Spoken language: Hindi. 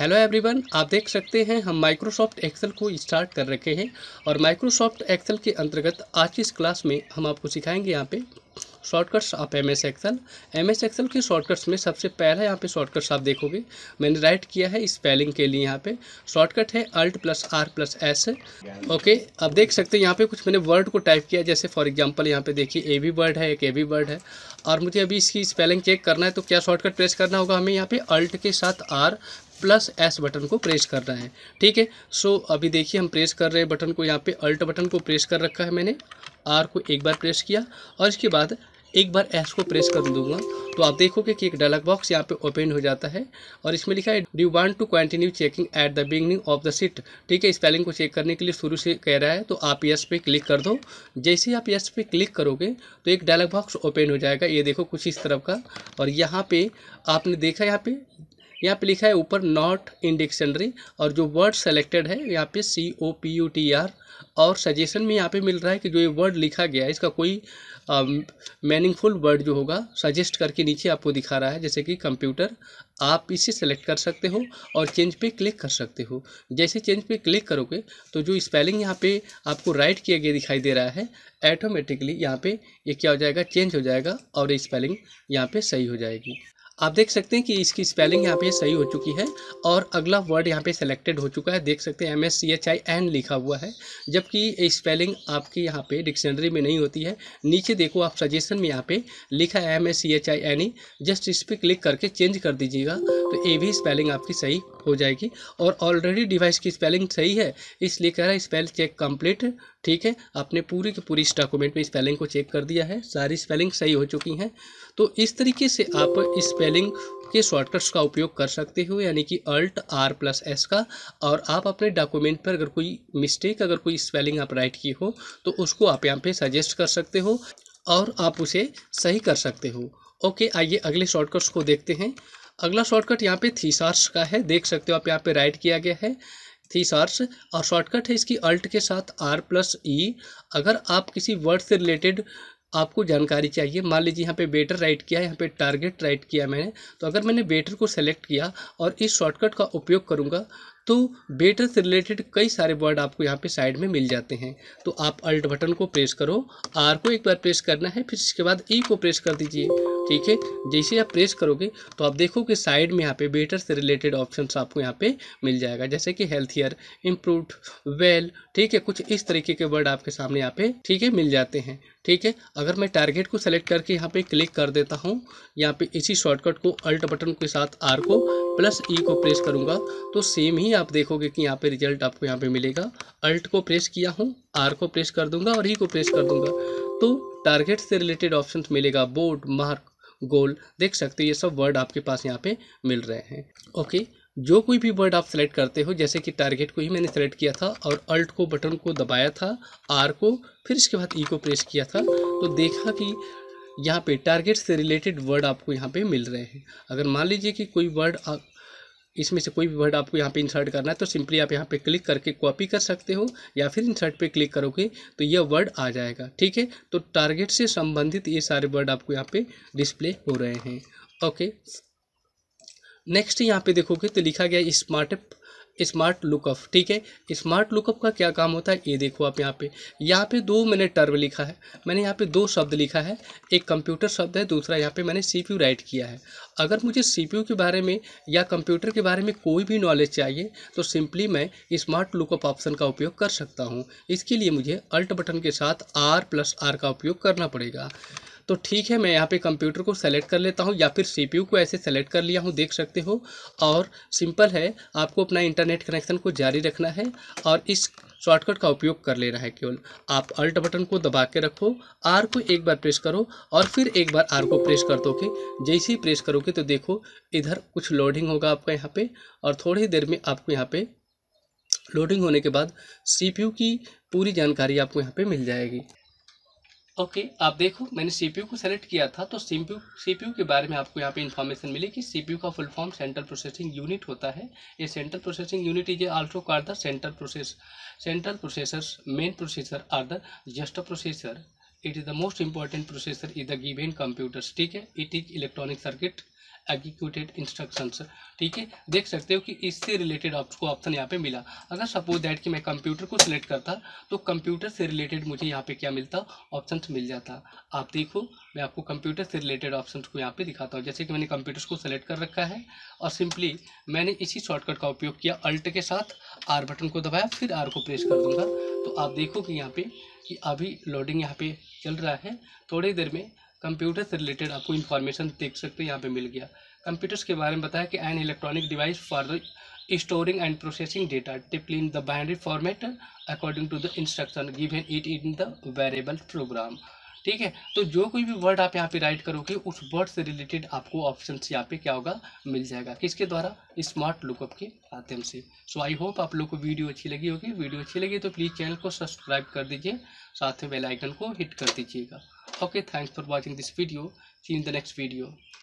हेलो एवरीवन आप देख सकते हैं हम माइक्रोसॉफ्ट एक्सेल को स्टार्ट कर रखे हैं और माइक्रोसॉफ्ट एक्सेल के अंतर्गत आज की इस क्लास में हम आपको सिखाएंगे यहाँ पे शॉर्टकट्स आप M S Excel M S Excel के शॉर्टकट्स में सबसे पहला यहाँ पे शॉर्टकट्स आप देखोगे मैंने राइट किया है स्पेलिंग के लिए यहाँ पे शॉर्टकट है alt plus R plus S okay अब देख सकते हैं यहाँ पे कुछ मैंने वर्ड को टाइप किया जैसे फॉर एग्जांपल यहाँ पे देखिए ए भी वर्ड है एक ए वी वर्ड है और मुझे अभी इसकी स्पेलिंग चेक करना है तो क्या शॉर्टकट प्रेस करना होगा हमें यहाँ पे अल्ट के साथ आर प्लस एस बटन को प्रेस करना है ठीक है सो अभी देखिए हम प्रेस कर रहे हैं बटन को यहाँ पे अल्ट बटन को प्रेस कर रखा है मैंने आर को एक बार प्रेस किया और इसके बाद एक बार एस को प्रेस कर दूंगा तो आप देखोगे कि एक डायलॉग बॉक्स यहाँ पे ओपन हो जाता है और इसमें लिखा है do want to continue checking at the beginning of the sheet ठीक है स्पेलिंग को चेक करने के लिए शुरू से कह रहा है तो आप यस पे क्लिक कर दो जैसे ही आप यस पे क्लिक करोगे तो एक डायलॉग बॉक्स ओपन हो जाएगा ये देखो कुछ इस तरफ का और यहाँ पे आपने देखा यहाँ पे यहाँ पे लिखा है ऊपर नॉट इन डिक्शनरी और जो वर्ड सेलेक्टेड है यहाँ पे C O P U T R और सजेशन में यहाँ पे मिल रहा है कि जो ये वर्ड लिखा गया है इसका कोई मीनिंगफुल um, वर्ड जो होगा सजेस्ट करके नीचे आपको दिखा रहा है जैसे कि कंप्यूटर आप इसे सेलेक्ट कर सकते हो और चेंज पे क्लिक कर सकते हो जैसे चेंज पे क्लिक करोगे तो जो स्पेलिंग यहाँ पे आपको राइट किया गया दिखाई दे रहा है ऐटोमेटिकली यहाँ पे ये यह क्या हो जाएगा चेंज हो जाएगा और ये स्पेलिंग यहाँ पर सही हो जाएगी आप देख सकते हैं कि इसकी स्पेलिंग यहाँ पे सही हो चुकी है और अगला वर्ड यहाँ पे सेलेक्टेड हो चुका है देख सकते हैं M S C H I N लिखा हुआ है जबकि स्पेलिंग आपकी यहाँ पे डिक्शनरी में नहीं होती है नीचे देखो आप सजेशन में यहाँ पे लिखा है M S C H I N E just इस पर क्लिक करके चेंज कर दीजिएगा तो ये भी स्पेलिंग आपकी सही हो जाएगी और ऑलरेडी डिवाइस की स्पेलिंग सही है इसलिए कह रहा है स्पेल चेक कम्प्लीट ठीक है आपने पूरी की पूरी इस डॉक्यूमेंट में स्पेलिंग को चेक कर दिया है सारी स्पेलिंग सही हो चुकी हैं तो इस तरीके से आप स्पेलिंग स्पेलिंग के शॉर्टकट्स का उपयोग कर सकते हो यानी कि अल्ट आर प्लस एस का और आप अपने डॉक्यूमेंट पर अगर कोई मिस्टेक अगर कोई स्पेलिंग आप राइट की हो तो उसको आप यहाँ पे सजेस्ट कर सकते हो और आप उसे सही कर सकते हो ओके आइए अगले शॉर्टकट्स को देखते हैं अगला शॉर्टकट यहाँ पे थी का है देख सकते हो आप यहाँ पे राइट किया गया है सार्स और शॉर्टकट है इसकी अल्ट के साथ आर प्लस ई अगर आप किसी वर्ड से रिलेटेड आपको जानकारी चाहिए मान लीजिए यहाँ पे बेटर राइट किया यहाँ पे टारगेट राइट किया मैंने तो अगर मैंने बेटर को सेलेक्ट किया और इस शॉर्टकट का उपयोग करूँगा तो बेटर से रिलेटेड कई सारे वर्ड आपको यहाँ पे साइड में मिल जाते हैं तो आप अल्ट बटन को प्रेस करो आर को एक बार प्रेस करना है फिर इसके बाद ई e को प्रेस कर दीजिए ठीक है जैसे आप प्रेस करोगे तो आप देखोगे साइड में यहाँ पे बेटर से रिलेटेड ऑप्शन आपको यहाँ पे मिल जाएगा जैसे कि हेल्थियर इम्प्रूव वेल ठीक है कुछ इस तरीके के वर्ड आपके सामने यहाँ पे ठीक है मिल जाते हैं ठीक है अगर मैं टारगेट को सेलेक्ट करके यहाँ पे क्लिक कर देता हूँ यहाँ पे इसी शॉर्टकट को अल्ट बटन के साथ आर को प्लस ई e को प्रेस करूँगा तो सेम ही आप देखोगे कि यहाँ पे रिजल्ट आपको यहाँ पे मिलेगा अल्ट को प्रेस किया हूँ आर को प्रेस कर दूंगा और ई e को प्रेस कर दूंगा तो टारगेट से रिलेटेड ऑप्शन मिलेगा बोर्ड मार्क गोल देख सकते हो ये सब वर्ड आपके पास यहाँ पे मिल रहे हैं ओके जो कोई भी वर्ड आप सेलेक्ट करते हो जैसे कि टारगेट को ही मैंने सेलेक्ट किया था और अल्ट को बटन को दबाया था आर को फिर इसके बाद ई e को प्रेस किया था तो देखा कि यहाँ पे टारगेट से रिलेटेड वर्ड आपको यहाँ पे मिल रहे हैं अगर मान लीजिए कि कोई वर्ड इसमें से कोई भी वर्ड आपको यहाँ पे इंसर्ट करना है तो सिंपली आप यहाँ पे क्लिक करके कॉपी कर सकते हो या फिर इंसर्ट पे क्लिक करोगे तो यह वर्ड आ जाएगा ठीक है तो टारगेट से संबंधित ये सारे वर्ड आपको यहाँ पे डिस्प्ले हो रहे हैं ओके नेक्स्ट यहाँ पे देखोगे तो लिखा गया स्मार्ट स्मार्ट लुकअप ठीक है स्मार्ट लुकअप का क्या काम होता है ये देखो आप यहाँ पे यहाँ पे दो मैंने टर्म लिखा है मैंने यहाँ पे दो शब्द लिखा है एक कंप्यूटर शब्द है दूसरा यहाँ पे मैंने सी राइट किया है अगर मुझे सी के बारे में या कंप्यूटर के बारे में कोई भी नॉलेज चाहिए तो सिंपली मैं स्मार्ट लुकअप ऑप्शन का उपयोग कर सकता हूँ इसके लिए मुझे अल्ट बटन के साथ आर प्लस आर का उपयोग करना पड़ेगा तो ठीक है मैं यहाँ पे कंप्यूटर को सेलेक्ट कर लेता हूँ या फिर सीपीयू को ऐसे सेलेक्ट कर लिया हूँ देख सकते हो और सिंपल है आपको अपना इंटरनेट कनेक्शन को जारी रखना है और इस शॉर्टकट का उपयोग कर लेना है केवल आप अल्ट बटन को दबा के रखो आर को एक बार प्रेस करो और फिर एक बार आर को प्रेस कर दोगे जैसे ही प्रेस करोगे तो देखो इधर कुछ लोडिंग होगा आपका यहाँ पर और थोड़ी देर में आपको यहाँ पर लोडिंग होने के बाद सी की पूरी जानकारी आपको यहाँ पे मिल जाएगी ओके okay, आप देखो मैंने सीपीयू को सेलेक्ट किया था तो सीपीयू सीपीयू के बारे में आपको यहाँ पे इन्फॉर्मेशन मिली कि सीपीयू का full form central processing unit होता है ये central processing unit is also called the central process central processor main processor or the just processor it is the most important processor is the given computers ठीक है it is electronic circuit executed instructions ठीक है देख सकते हो कि इससे रिलेटेड आपको ऑप्शन यहाँ पे मिला अगर सपोज दैट कि मैं कंप्यूटर को सिलेक्ट करता तो कंप्यूटर से रिलेटेड मुझे यहाँ पे क्या मिलता ऑप्शन मिल जाता आप देखो मैं आपको कंप्यूटर से रिलेटेड ऑप्शन को यहाँ पे दिखाता हूँ जैसे कि मैंने कंप्यूटर्स को सिलेक्ट कर रखा है और सिंपली मैंने इसी शॉर्टकट का उपयोग किया अल्ट के साथ आर बटन को दबाया फिर आर को प्रेस कर दूंगा तो आप देखो कि यहाँ पे कि अभी लोडिंग यहाँ पे चल रहा है थोड़ी देर में कंप्यूटर से रिलेटेड आपको इन्फॉर्मेशन देख सकते हो यहाँ पे मिल गया कंप्यूटर्स के बारे में बताया कि an electronic device for the and processing data type in the binary format according to the instruction give an it in the variable program ठीक है तो जो कोई भी वर्ड आप यहाँ पे राइट करोगे उस वर्ड से रिलेटेड आपको ऑप्शन यहाँ पे क्या होगा मिल जाएगा किसके द्वारा स्मार्ट लुकअप के माध्यम से सो आई होप आप लोग को वीडियो अच्छी लगी होगी वीडियो अच्छी लगी तो प्लीज़ चैनल को सब्सक्राइब कर दीजिए साथ में बेल आइकन को हिट कर दीजिएगा okay thanks for watching this video see you in the next video